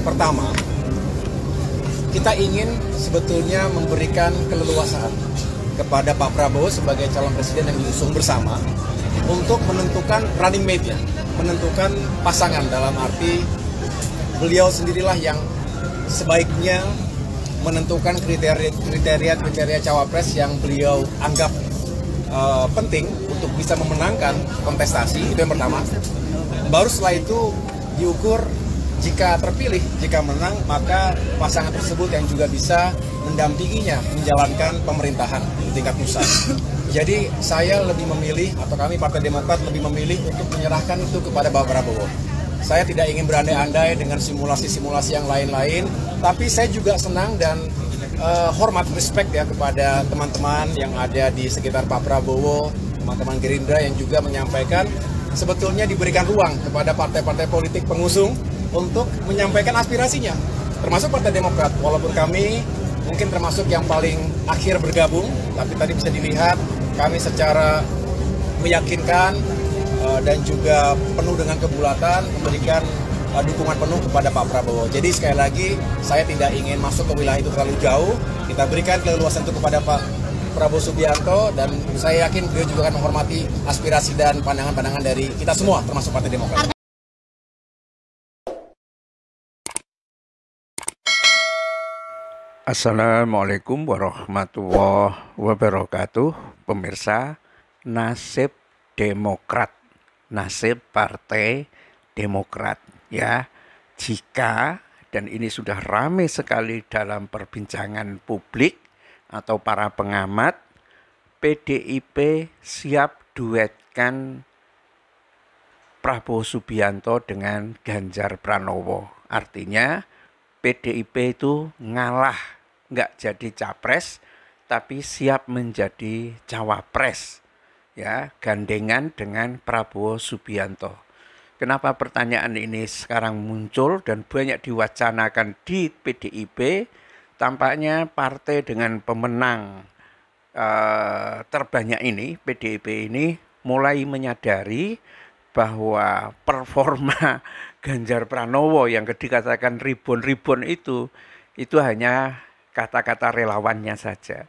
Pertama, kita ingin sebetulnya memberikan keleluasaan kepada Pak Prabowo sebagai calon presiden yang diusung bersama untuk menentukan running mate-nya, menentukan pasangan dalam arti beliau sendirilah yang sebaiknya menentukan kriteria-kriteria kriteria cawapres yang beliau anggap uh, penting untuk bisa memenangkan kontestasi itu yang pertama. Baru setelah itu diukur jika terpilih, jika menang, maka pasangan tersebut yang juga bisa mendampinginya menjalankan pemerintahan di tingkat pusat. Jadi saya lebih memilih, atau kami Partai Demokrat lebih memilih untuk menyerahkan itu kepada Bapak Prabowo. Saya tidak ingin berandai-andai dengan simulasi-simulasi yang lain-lain, tapi saya juga senang dan uh, hormat, respect ya kepada teman-teman yang ada di sekitar Pak Prabowo, teman-teman Gerindra yang juga menyampaikan sebetulnya diberikan ruang kepada partai-partai politik pengusung untuk menyampaikan aspirasinya, termasuk Partai Demokrat. Walaupun kami mungkin termasuk yang paling akhir bergabung, tapi tadi bisa dilihat kami secara meyakinkan eh, dan juga penuh dengan kebulatan memberikan eh, dukungan penuh kepada Pak Prabowo. Jadi sekali lagi saya tidak ingin masuk ke wilayah itu terlalu jauh. Kita berikan keleluasan itu kepada Pak Prabowo Subianto dan saya yakin beliau juga akan menghormati aspirasi dan pandangan-pandangan dari kita semua termasuk Partai Demokrat. Assalamualaikum warahmatullahi wabarakatuh Pemirsa nasib demokrat Nasib partai demokrat ya Jika dan ini sudah ramai sekali dalam perbincangan publik Atau para pengamat PDIP siap duetkan Prabowo Subianto dengan Ganjar Pranowo Artinya PDIP itu ngalah nggak jadi capres tapi siap menjadi cawapres ya gandengan dengan Prabowo Subianto. Kenapa pertanyaan ini sekarang muncul dan banyak diwacanakan di PDIP? Tampaknya partai dengan pemenang eh, terbanyak ini PDIP ini mulai menyadari bahwa performa Ganjar Pranowo yang dikatakan ribon-ribon itu itu hanya kata-kata relawannya saja.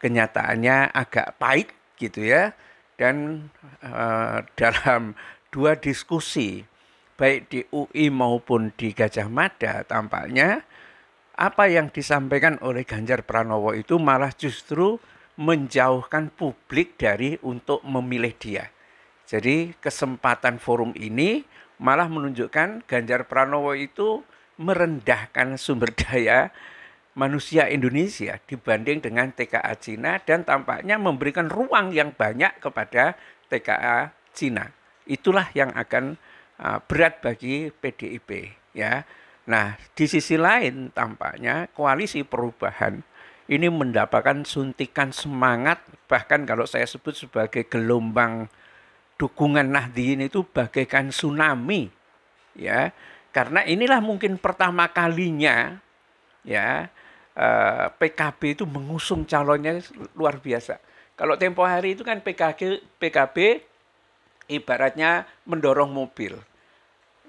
Kenyataannya agak pahit gitu ya. Dan uh, dalam dua diskusi baik di UI maupun di Gajah Mada tampaknya apa yang disampaikan oleh Ganjar Pranowo itu malah justru menjauhkan publik dari untuk memilih dia. Jadi kesempatan forum ini malah menunjukkan Ganjar Pranowo itu merendahkan sumber daya manusia Indonesia dibanding dengan TKA Cina dan tampaknya memberikan ruang yang banyak kepada TKA Cina. Itulah yang akan uh, berat bagi PDIP ya. Nah, di sisi lain tampaknya koalisi perubahan ini mendapatkan suntikan semangat bahkan kalau saya sebut sebagai gelombang dukungan Nahdiyin itu bagaikan tsunami ya. Karena inilah mungkin pertama kalinya ya Eh, PKB itu mengusung calonnya luar biasa. Kalau tempo hari itu kan PKB, PKB ibaratnya mendorong mobil.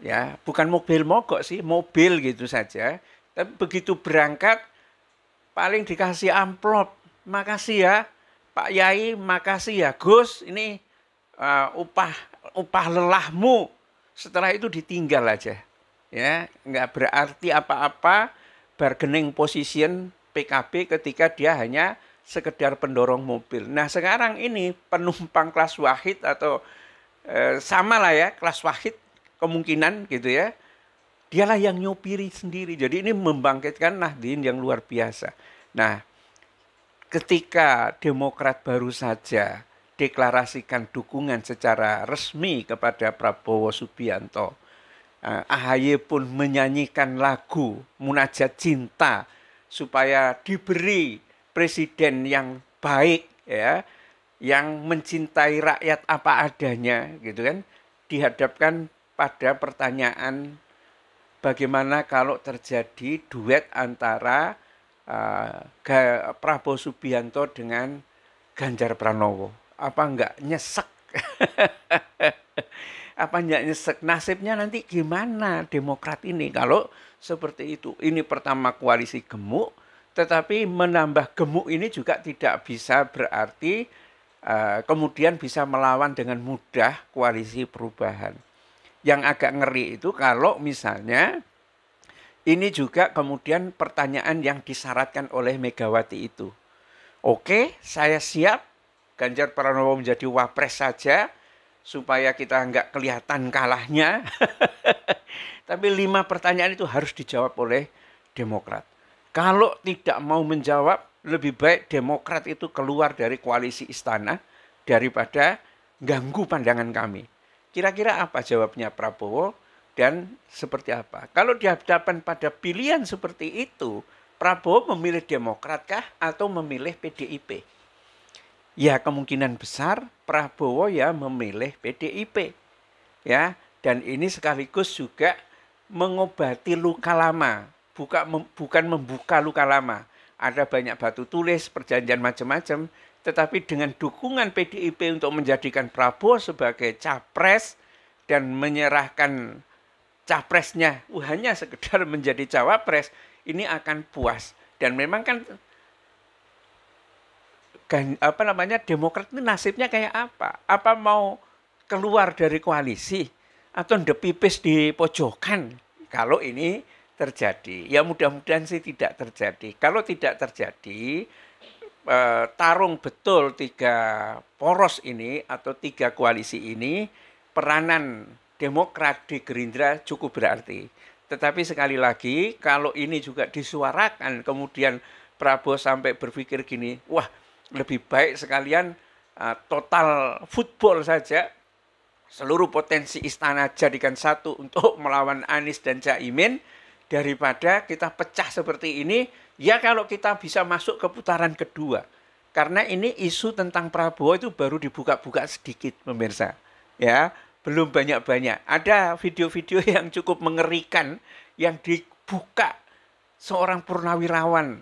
Ya, bukan mobil mogok sih, mobil gitu saja. Tapi begitu berangkat paling dikasih amplop. Makasih ya Pak Yai, makasih ya Gus, ini uh, upah upah lelahmu. Setelah itu ditinggal aja. Ya, nggak berarti apa-apa bargaining position PKB ketika dia hanya sekedar pendorong mobil. Nah sekarang ini penumpang kelas wahid atau e, sama lah ya kelas wahid kemungkinan gitu ya dialah yang nyopiri sendiri. Jadi ini membangkitkan Nahdien yang luar biasa. Nah, ketika Demokrat baru saja deklarasikan dukungan secara resmi kepada Prabowo Subianto, Eh, AHY pun menyanyikan lagu Munajat Cinta supaya diberi presiden yang baik ya yang mencintai rakyat apa adanya gitu kan dihadapkan pada pertanyaan bagaimana kalau terjadi duet antara uh, Prabowo Subianto dengan Ganjar Pranowo apa enggak nyesek apa nyesek nasibnya nanti gimana Demokrat ini kalau seperti itu. Ini pertama koalisi gemuk, tetapi menambah gemuk ini juga tidak bisa berarti uh, kemudian bisa melawan dengan mudah koalisi perubahan. Yang agak ngeri itu kalau misalnya ini juga kemudian pertanyaan yang disyaratkan oleh Megawati itu. Oke, saya siap Ganjar Pranowo menjadi wapres saja, supaya kita nggak kelihatan kalahnya. Tapi lima pertanyaan itu harus dijawab oleh Demokrat. Kalau tidak mau menjawab, lebih baik Demokrat itu keluar dari koalisi istana daripada ganggu pandangan kami. Kira-kira apa jawabnya Prabowo dan seperti apa? Kalau dihadapan pada pilihan seperti itu, Prabowo memilih Demokrat kah atau memilih PDIP? ya kemungkinan besar Prabowo ya memilih PDIP. Ya, dan ini sekaligus juga mengobati luka lama, buka, mem, bukan membuka luka lama. Ada banyak batu tulis, perjanjian macam-macam, tetapi dengan dukungan PDIP untuk menjadikan Prabowo sebagai capres dan menyerahkan capresnya uh, hanya sekedar menjadi cawapres, ini akan puas. Dan memang kan gang, apa namanya Demokrat ini nasibnya kayak apa? Apa mau keluar dari koalisi atau ndepipis di pojokan kalau ini terjadi? Ya mudah-mudahan sih tidak terjadi. Kalau tidak terjadi, eh, tarung betul tiga poros ini atau tiga koalisi ini peranan Demokrat di Gerindra cukup berarti. Tetapi sekali lagi kalau ini juga disuarakan kemudian Prabowo sampai berpikir gini, wah lebih baik sekalian uh, total football saja seluruh potensi istana jadikan satu untuk melawan Anies dan Caimin daripada kita pecah seperti ini ya kalau kita bisa masuk ke putaran kedua karena ini isu tentang Prabowo itu baru dibuka-buka sedikit pemirsa ya belum banyak-banyak ada video-video yang cukup mengerikan yang dibuka seorang purnawirawan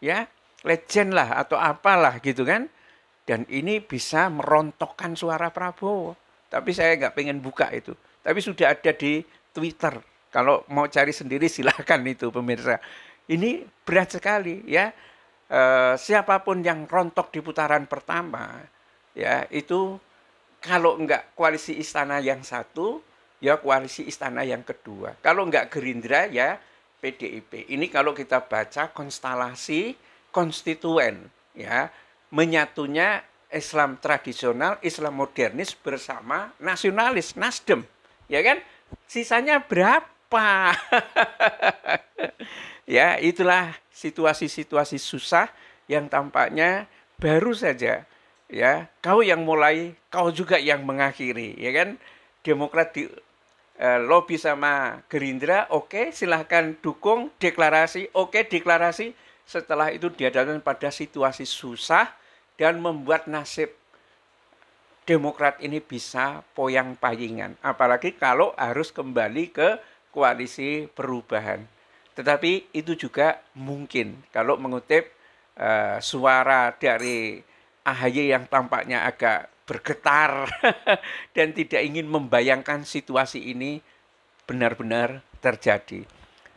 ya legend lah atau apalah gitu kan. Dan ini bisa merontokkan suara Prabowo. Tapi saya nggak pengen buka itu. Tapi sudah ada di Twitter. Kalau mau cari sendiri silahkan itu pemirsa. Ini berat sekali ya. E, siapapun yang rontok di putaran pertama ya itu kalau nggak koalisi istana yang satu ya koalisi istana yang kedua. Kalau nggak Gerindra ya PDIP. Ini kalau kita baca konstelasi konstituen ya menyatunya Islam tradisional, Islam modernis bersama nasionalis Nasdem, ya kan? Sisanya berapa? ya, itulah situasi-situasi susah yang tampaknya baru saja ya kau yang mulai kau juga yang mengakhiri ya kan Demokrat di eh, lobby sama Gerindra oke okay, silahkan dukung deklarasi oke okay, deklarasi setelah itu dia datang pada situasi susah dan membuat nasib Demokrat ini bisa poyang payingan, apalagi kalau harus kembali ke koalisi perubahan. Tetapi itu juga mungkin kalau mengutip uh, suara dari AHY yang tampaknya agak bergetar dan tidak ingin membayangkan situasi ini benar-benar terjadi.